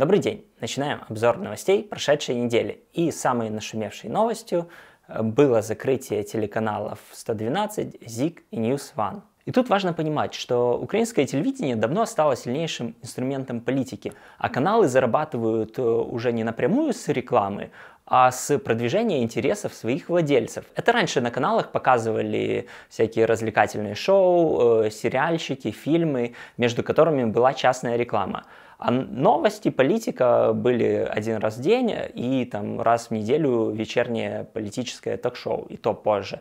Добрый день! Начинаем обзор новостей прошедшей недели. И самой нашумевшей новостью э, было закрытие телеканалов 112, ЗИК и News One. И тут важно понимать, что украинское телевидение давно стало сильнейшим инструментом политики, а каналы зарабатывают э, уже не напрямую с рекламы, а с продвижения интересов своих владельцев. Это раньше на каналах показывали всякие развлекательные шоу, э, сериальщики, фильмы, между которыми была частная реклама. А новости, политика были один раз в день и там раз в неделю вечернее политическое ток-шоу, и то позже.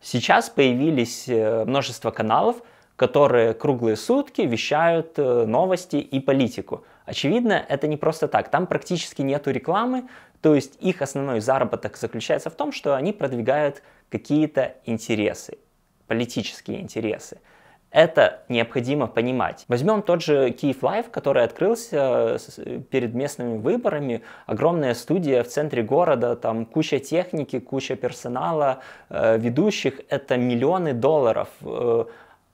Сейчас появились э, множество каналов, которые круглые сутки вещают э, новости и политику. Очевидно, это не просто так. Там практически нету рекламы, то есть их основной заработок заключается в том, что они продвигают какие-то интересы, политические интересы. Это необходимо понимать. Возьмем тот же Киев Лайф, который открылся э, э, перед местными выборами. Огромная студия в центре города, там куча техники, куча персонала, э, ведущих. Это миллионы долларов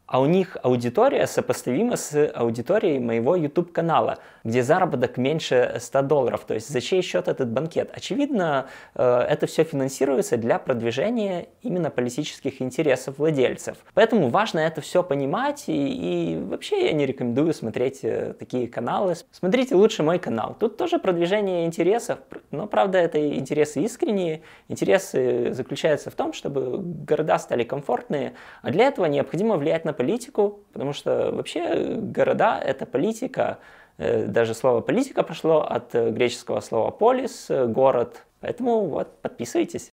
а у них аудитория сопоставима с аудиторией моего YouTube-канала, где заработок меньше 100 долларов. То есть за чей счет этот банкет? Очевидно, э, это все финансируется для продвижения именно политических интересов владельцев. Поэтому важно это все понимать, и, и вообще я не рекомендую смотреть э, такие каналы. Смотрите лучше мой канал. Тут тоже продвижение интересов, но правда это интересы искренние. Интересы заключаются в том, чтобы города стали комфортные, а для этого необходимо влиять на политику, потому что вообще э, города — это политика. Э, даже слово «политика» пошло от э, греческого слова «полис», «город». Поэтому вот, подписывайтесь.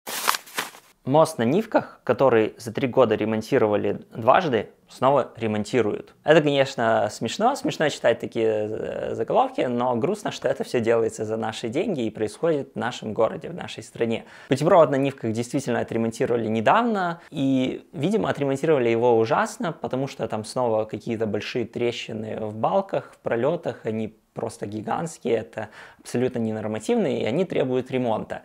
Мост на Нивках, который за три года ремонтировали дважды, снова ремонтируют. Это, конечно, смешно. Смешно читать такие э, заголовки, но грустно, что это все делается за наши деньги и происходит в нашем городе, в нашей стране. Путепровод на Нивках действительно отремонтировали недавно, и, видимо, отремонтировали его ужасно, потому что там снова какие-то большие трещины в балках, в пролетах, они просто гигантские, это абсолютно ненормативные, и они требуют ремонта.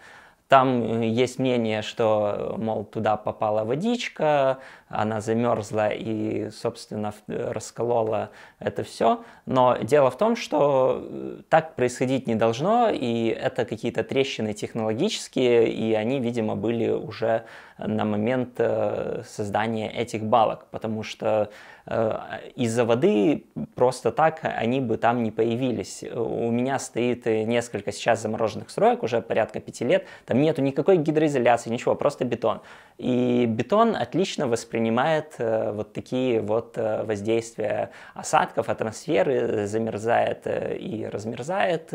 Там э, есть мнение, что, э, мол, туда попала водичка, она замерзла и, собственно, э, расколола это все. Но дело в том, что так происходить не должно, и это какие-то трещины технологические, и они, видимо, были уже на момент э, создания этих балок, потому что э, из-за воды просто так они бы там не появились. У меня стоит э, несколько сейчас замороженных строек, уже порядка пяти лет, там нету никакой гидроизоляции, ничего, просто бетон. И бетон отлично воспринимает вот такие вот воздействия осадков, атмосферы, замерзает и размерзает,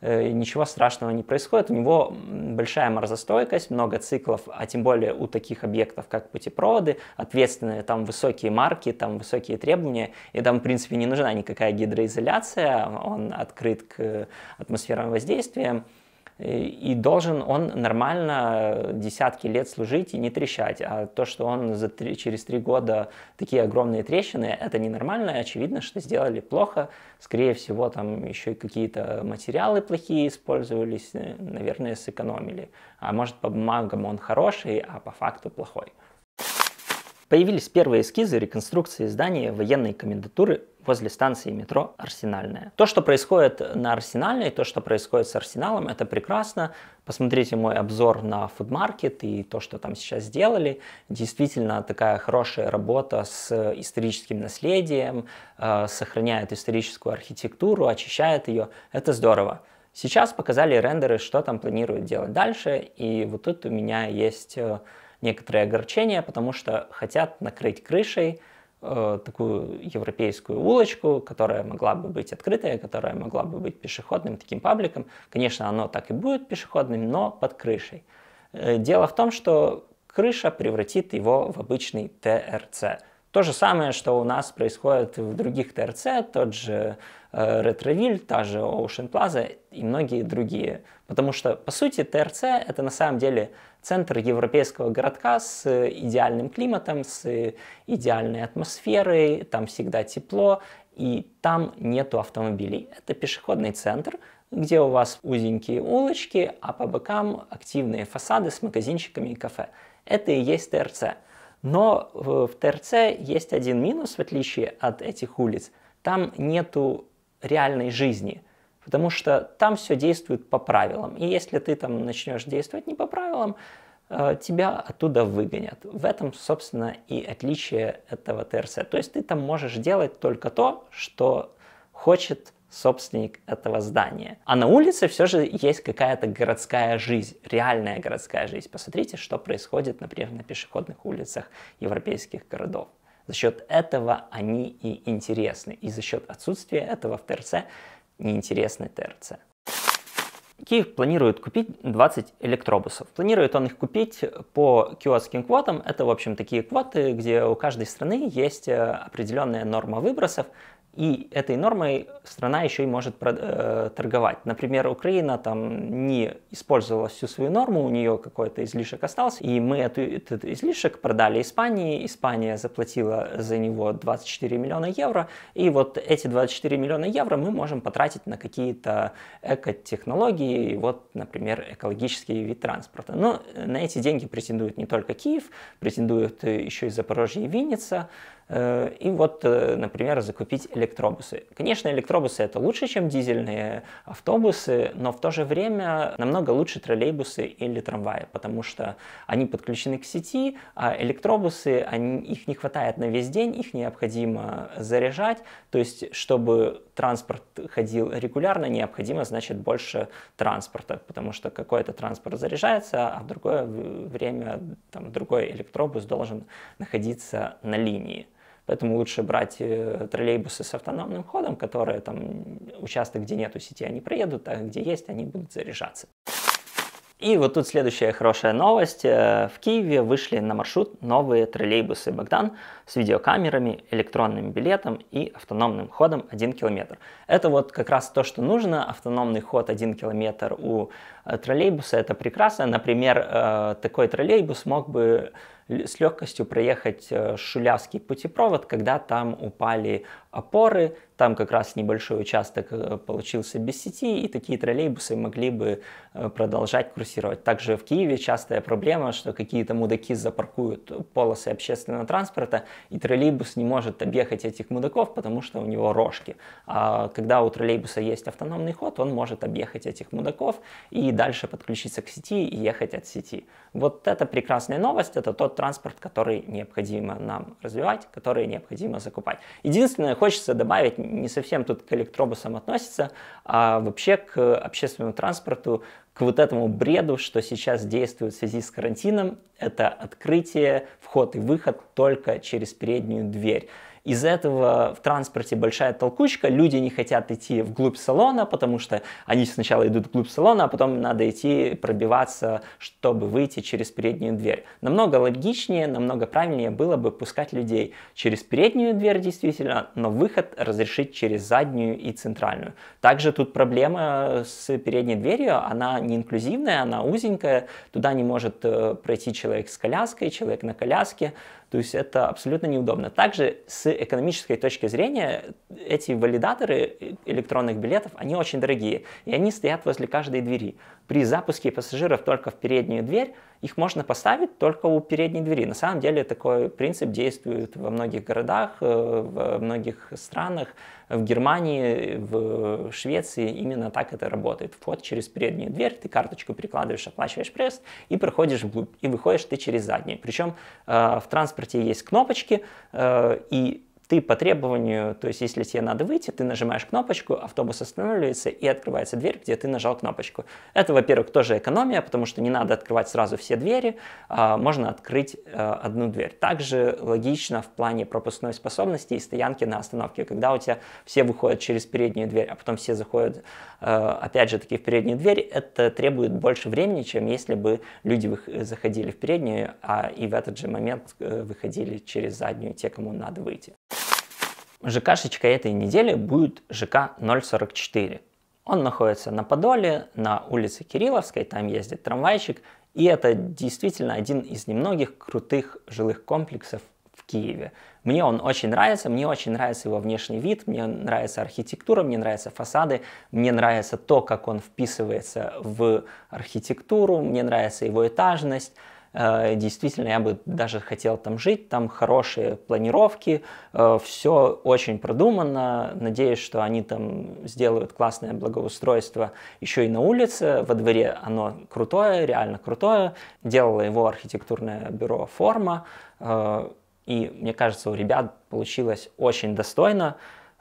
Э, ничего страшного не происходит. У него большая морозостойкость, много циклов, а тем более у таких объектов, как путепроводы, ответственные, там высокие марки, там высокие требования, и там, в принципе, не нужна никакая гидроизоляция, он открыт к атмосферным воздействиям. Э, и должен он нормально десятки лет служить и не трещать. А то, что он за три, через три года такие огромные трещины, это ненормально. очевидно, что сделали плохо. Скорее всего, там еще и какие-то материалы плохие использовались, э, наверное, сэкономили. А может, по бумагам он хороший, а по факту плохой. Появились первые эскизы реконструкции здания военной комендатуры возле станции метро Арсенальная. То, что происходит на Арсенальной, то, что происходит с Арсеналом, это прекрасно. Посмотрите мой обзор на фудмаркет и то, что там сейчас сделали. Действительно такая хорошая работа с историческим наследием, э, сохраняет историческую архитектуру, очищает ее. Это здорово. Сейчас показали рендеры, что там планируют делать дальше, и вот тут у меня есть э, некоторые огорчения, потому что хотят накрыть крышей Э, такую европейскую улочку, которая могла бы быть открытая, которая могла бы быть пешеходным таким пабликом. Конечно, оно так и будет пешеходным, но под крышей. Э, дело в том, что крыша превратит его в обычный ТРЦ. То же самое, что у нас происходит в других ТРЦ, тот же Ретровиль, э, та же Ocean Plaza и многие другие. Потому что, по сути, ТРЦ — это на самом деле центр европейского городка с идеальным климатом, с идеальной атмосферой, там всегда тепло, и там нету автомобилей. Это пешеходный центр, где у вас узенькие улочки, а по бокам активные фасады с магазинчиками и кафе. Это и есть ТРЦ. Но в ТРЦ есть один минус, в отличие от этих улиц. Там нету реальной жизни. Потому что там все действует по правилам. И если ты там начнешь действовать не по правилам, э, тебя оттуда выгонят. В этом, собственно, и отличие этого ТРС. То есть ты там можешь делать только то, что хочет собственник этого здания. А на улице все же есть какая-то городская жизнь, реальная городская жизнь. Посмотрите, что происходит, например, на пешеходных улицах европейских городов. За счет этого они и интересны. И за счет отсутствия этого в ТРЦ неинтересны ТРЦ. Киев планирует купить 20 электробусов. Планирует он их купить по киотским квотам. Это, в общем, такие квоты, где у каждой страны есть э, определенная норма выбросов, и этой нормой страна еще и может э, торговать. Например, Украина там не использовала всю свою норму, у нее какой-то излишек остался, и мы эту, этот излишек продали Испании, Испания заплатила за него 24 миллиона евро, и вот эти 24 миллиона евро мы можем потратить на какие-то экотехнологии, вот, например, экологический вид транспорта. Но на эти деньги претендует не только Киев, претендует э, еще и Запорожье и Винница, Э, и вот, э, например, закупить электробусы. Конечно, электробусы это лучше, чем дизельные автобусы, но в то же время намного лучше троллейбусы или трамваи, потому что они подключены к сети, а электробусы, они, их не хватает на весь день, их необходимо заряжать, то есть, чтобы транспорт ходил регулярно, необходимо, значит, больше транспорта, потому что какой-то транспорт заряжается, а в другое время там, другой электробус должен находиться на линии. Поэтому лучше брать э, троллейбусы с автономным ходом, которые там участок, где нету сети, они приедут, а где есть, они будут заряжаться. И вот тут следующая хорошая новость. Э, в Киеве вышли на маршрут новые троллейбусы «Богдан» с видеокамерами, электронным билетом и автономным ходом 1 километр. Это вот как раз то, что нужно. Автономный ход 1 километр у э, троллейбуса – это прекрасно. Например, такой троллейбус мог бы с легкостью проехать э, шулявский путепровод, когда там упали опоры, там как раз небольшой участок э, получился без сети, и такие троллейбусы могли бы э, продолжать курсировать. Также в Киеве частая проблема, что какие-то мудаки запаркуют полосы общественного транспорта, и троллейбус не может объехать этих мудаков, потому что у него рожки. А когда у троллейбуса есть автономный ход, он может объехать этих мудаков и дальше подключиться к сети и ехать от сети. Вот это прекрасная новость, это тот транспорт, который необходимо нам развивать, который необходимо закупать. Единственное, хочется добавить, не совсем тут к электробусам относится, а вообще к общественному транспорту, к вот этому бреду, что сейчас действует в связи с карантином, это открытие, вход и выход только через переднюю дверь. Из этого в транспорте большая толкучка, люди не хотят идти вглубь салона, потому что они сначала идут вглубь салона, а потом надо идти пробиваться, чтобы выйти через переднюю дверь. Намного логичнее, намного правильнее было бы пускать людей через переднюю дверь действительно, но выход разрешить через заднюю и центральную. Также тут проблема с передней дверью, она не инклюзивная, она узенькая, туда не может э, пройти человек с коляской, человек на коляске, то есть это абсолютно неудобно. Также с экономической точки зрения эти валидаторы электронных билетов, они очень дорогие, и они стоят возле каждой двери. При запуске пассажиров только в переднюю дверь их можно поставить только у передней двери. На самом деле такой принцип действует во многих городах, э, во многих странах. В Германии, в Швеции именно так это работает. Вход через переднюю дверь, ты карточку прикладываешь оплачиваешь пресс и проходишь вглубь, и выходишь ты через заднюю. Причем э, в транспорте есть кнопочки, э, и ты по требованию, то есть если тебе надо выйти, ты нажимаешь кнопочку, автобус останавливается и открывается дверь, где ты нажал кнопочку. Это, во-первых, тоже экономия, потому что не надо открывать сразу все двери, а можно открыть а, одну дверь. Также логично в плане пропускной способности и стоянки на остановке, когда у тебя все выходят через переднюю дверь, а потом все заходят, а, опять же таки, в переднюю дверь, это требует больше времени, чем если бы люди заходили в переднюю, а и в этот же момент э, выходили через заднюю те, кому надо выйти. ЖКшечка этой недели будет ЖК 044. Он находится на Подоле, на улице Кирилловской, там ездит трамвайчик, и это действительно один из немногих крутых жилых комплексов в Киеве. Мне он очень нравится, мне очень нравится его внешний вид, мне нравится архитектура, мне нравятся фасады, мне нравится то, как он вписывается в архитектуру, мне нравится его этажность. Э, действительно, я бы даже хотел там жить, там хорошие планировки, э, все очень продумано. Надеюсь, что они там сделают классное благоустройство еще и на улице, во дворе оно крутое, реально крутое. Делало его архитектурное бюро «Форма», э, и мне кажется, у ребят получилось очень достойно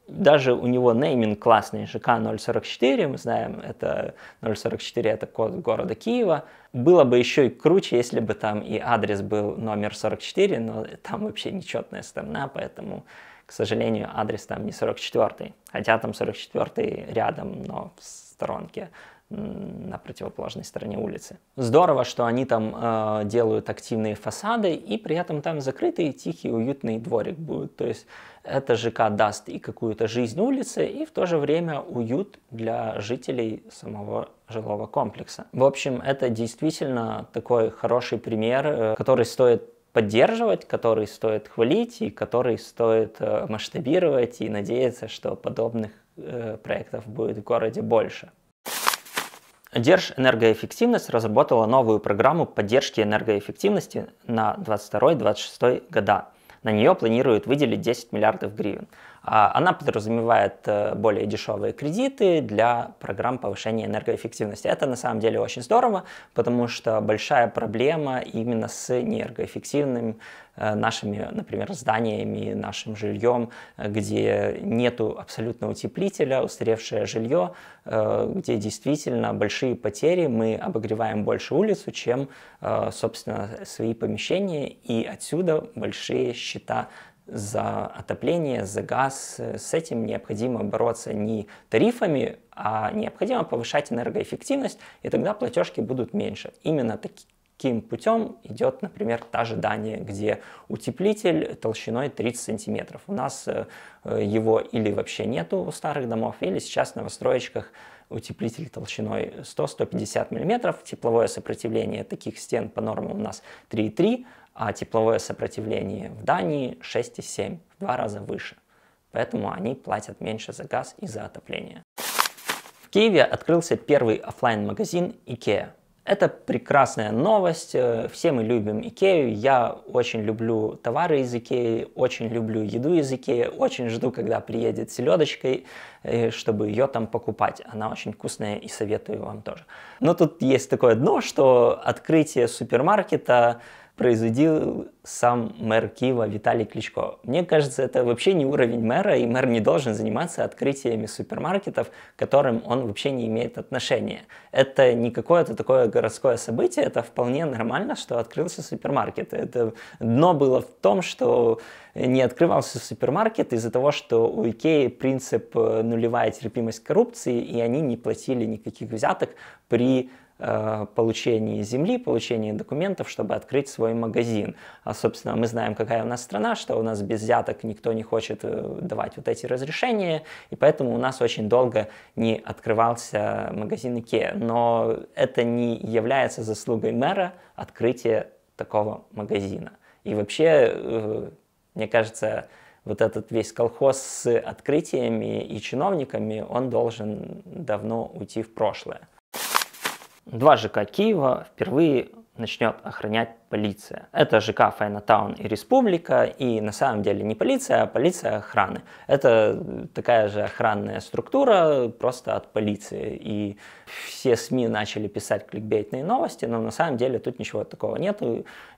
даже у него нейминг классный, ЖК 044, мы знаем, это 044, это код города Киева. Было бы еще и круче, если бы там и адрес был номер 44, но там вообще нечетная сторона, поэтому, к сожалению, адрес там не 44, хотя там 44 рядом, но в сторонке на противоположной стороне улицы. Здорово, что они там э, делают активные фасады, и при этом там закрытый, тихий, уютный дворик будет. То есть это ЖК даст и какую-то жизнь улице, и в то же время уют для жителей самого жилого комплекса. В общем, это действительно такой хороший пример, э, который стоит поддерживать, который стоит хвалить и который стоит э, масштабировать и надеяться, что подобных э, проектов будет в городе больше. Держ энергоэффективность разработала новую программу поддержки энергоэффективности на 22-26 года. На нее планируют выделить 10 миллиардов гривен. А она подразумевает э, более дешевые кредиты для программ повышения энергоэффективности. Это на самом деле очень здорово, потому что большая проблема именно с неэнергоэффективными э, нашими, например, зданиями, нашим жильем, где нету абсолютно утеплителя, устаревшее жилье, э, где действительно большие потери, мы обогреваем больше улицу, чем, собственно, свои помещения, и отсюда большие счета за отопление, за газ. С этим необходимо бороться не тарифами, а необходимо повышать энергоэффективность, и тогда платежки будут меньше. Именно таким путем идет, например, та же Дания, где утеплитель толщиной 30 сантиметров. У нас э, его или вообще нету у старых домов, или сейчас в новостроечках утеплитель толщиной 100-150 мм. Тепловое сопротивление таких стен по нормам у нас 3,3, а тепловое сопротивление в Дании 6,7, в два раза выше. Поэтому они платят меньше за газ и за отопление. В Киеве открылся первый офлайн магазин IKEA. Это прекрасная новость, э, все мы любим Икею, я очень люблю товары из Икеи, очень люблю еду из Икеи, очень жду, когда приедет селедочкой, э, чтобы ее там покупать, она очень вкусная и советую вам тоже. Но тут есть такое дно, что открытие супермаркета производил сам мэр Киева Виталий Кличко. Мне кажется, это вообще не уровень мэра, и мэр не должен заниматься открытиями супермаркетов, к которым он вообще не имеет отношения. Это не какое-то такое городское событие, это вполне нормально, что открылся супермаркет. Это дно было в том, что не открывался супермаркет из-за того, что у Икеи принцип э, нулевая терпимость коррупции, и они не платили никаких взяток при Э, получении земли, получении документов, чтобы открыть свой магазин. А, собственно, мы знаем, какая у нас страна, что у нас без взяток никто не хочет э, давать вот эти разрешения, и поэтому у нас очень долго не открывался магазин IKEA. Но это не является заслугой мэра открытие такого магазина. И вообще, э, мне кажется, вот этот весь колхоз с открытиями и чиновниками, он должен давно уйти в прошлое. Два ЖК Киева впервые начнет охранять полиция. Это ЖК Файнатаун и Республика, и на самом деле не полиция, а полиция охраны. Это такая же охранная структура, просто от полиции. И все СМИ начали писать кликбейтные новости, но на самом деле тут ничего такого нет.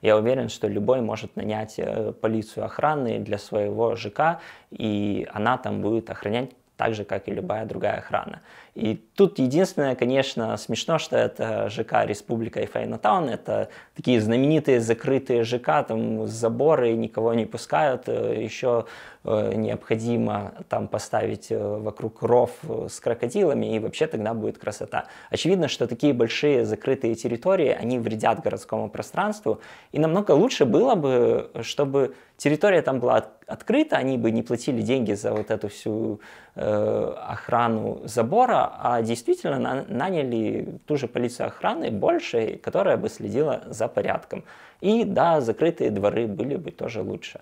Я уверен, что любой может нанять э, полицию охраны для своего ЖК, и она там будет охранять так же, как и любая другая охрана. И Тут единственное, конечно, смешно, что это ЖК Республика и Файнатаун, Это такие знаменитые закрытые ЖК, там заборы, никого не пускают. Э, Еще э, необходимо там поставить э, вокруг ров с крокодилами, и вообще тогда будет красота. Очевидно, что такие большие закрытые территории, они вредят городскому пространству. И намного лучше было бы, чтобы территория там была открыта, они бы не платили деньги за вот эту всю э, охрану забора, а действительно наняли ту же полицию охраны больше, которая бы следила за порядком. И да, закрытые дворы были бы тоже лучше.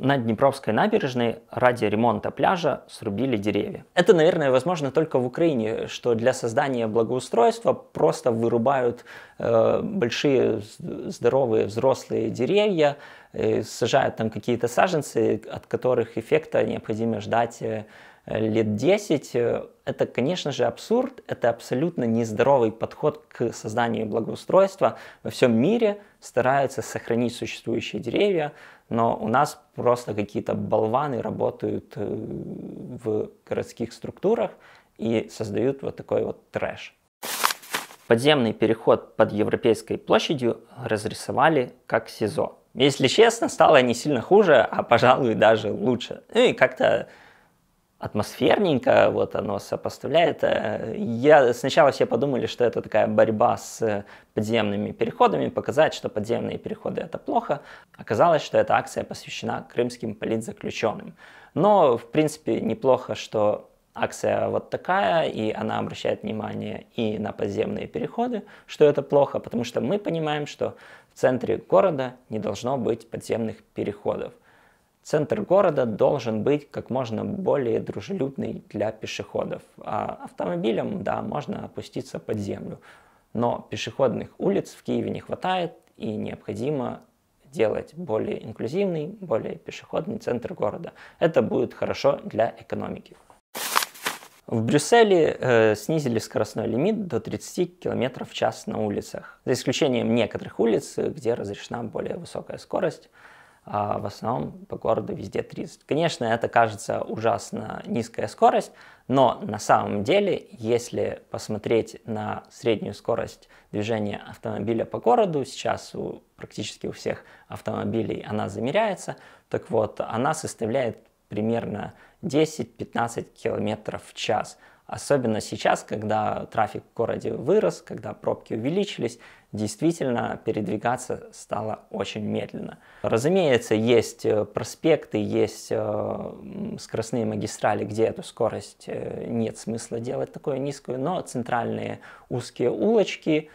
На Днепровской набережной ради ремонта пляжа срубили деревья. Это, наверное, возможно только в Украине, что для создания благоустройства просто вырубают э, большие здоровые взрослые деревья, э, сажают там какие-то саженцы, от которых эффекта необходимо ждать э, лет 10, э, это, конечно же, абсурд, это абсолютно нездоровый подход к созданию благоустройства. Во всем мире стараются сохранить существующие деревья, но у нас просто какие-то болваны работают э, в городских структурах и создают вот такой вот трэш. Подземный переход под Европейской площадью разрисовали как СИЗО. Если честно, стало не сильно хуже, а пожалуй даже лучше. Ну и как-то атмосферненько, вот оно сопоставляет. Э, я, сначала все подумали, что это такая борьба с подземными переходами, показать, что подземные переходы это плохо. Оказалось, что эта акция посвящена крымским политзаключенным. Но, в принципе, неплохо, что акция вот такая, и она обращает внимание и на подземные переходы, что это плохо, потому что мы понимаем, что в центре города не должно быть подземных переходов. Центр города должен быть как можно более дружелюбный для пешеходов. А автомобилям, да, можно опуститься под землю. Но пешеходных улиц в Киеве не хватает, и необходимо делать более инклюзивный, более пешеходный центр города. Это будет хорошо для экономики. В Брюсселе э, снизили скоростной лимит до 30 км в час на улицах, за исключением некоторых улиц, где разрешена более высокая скорость а в основном по городу везде 30. Конечно, это кажется ужасно низкая скорость, но на самом деле, если посмотреть на среднюю скорость движения автомобиля по городу, сейчас у, практически у всех автомобилей она замеряется, так вот, она составляет примерно 10-15 км в час. Особенно сейчас, когда трафик в городе вырос, когда пробки увеличились, действительно передвигаться стало очень медленно. Разумеется, есть э, проспекты, есть э, скоростные магистрали, где эту скорость э, нет смысла делать такую низкую, но центральные узкие улочки,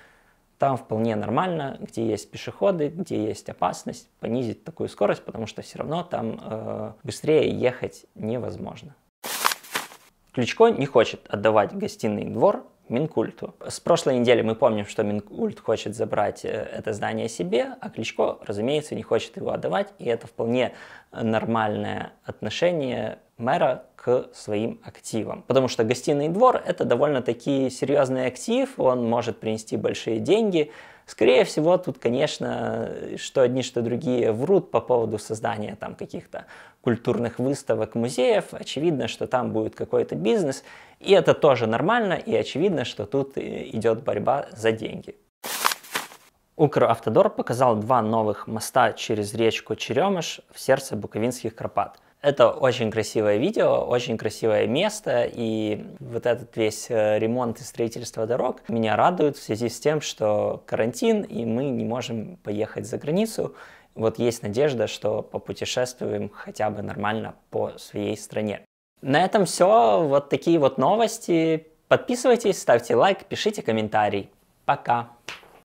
там вполне нормально, где есть пешеходы, где есть опасность, понизить такую скорость, потому что все равно там быстрее ехать невозможно. Кличко не хочет отдавать гостиный двор Минкульту. С прошлой недели мы помним, что Минкульт хочет забрать э, это здание себе, а Кличко, разумеется, не хочет его отдавать, и это вполне нормальное отношение мэра к своим активам. Потому что гостиный двор – это довольно-таки серьезный актив, он может принести большие деньги, Скорее всего, тут, конечно, что одни, что другие врут по поводу создания там каких-то культурных выставок, музеев. Очевидно, что там будет какой-то бизнес, и это тоже нормально, и очевидно, что тут э, идет борьба за деньги. Укравтодор показал два новых моста через речку Черемыш в сердце Буковинских Карпат. Это очень красивое видео, очень красивое место, и вот этот весь э, ремонт и строительство дорог меня радует в связи с тем, что карантин, и мы не можем поехать за границу. Вот есть надежда, что попутешествуем хотя бы нормально по своей стране. На этом все. Вот такие вот новости. Подписывайтесь, ставьте лайк, пишите комментарий. Пока!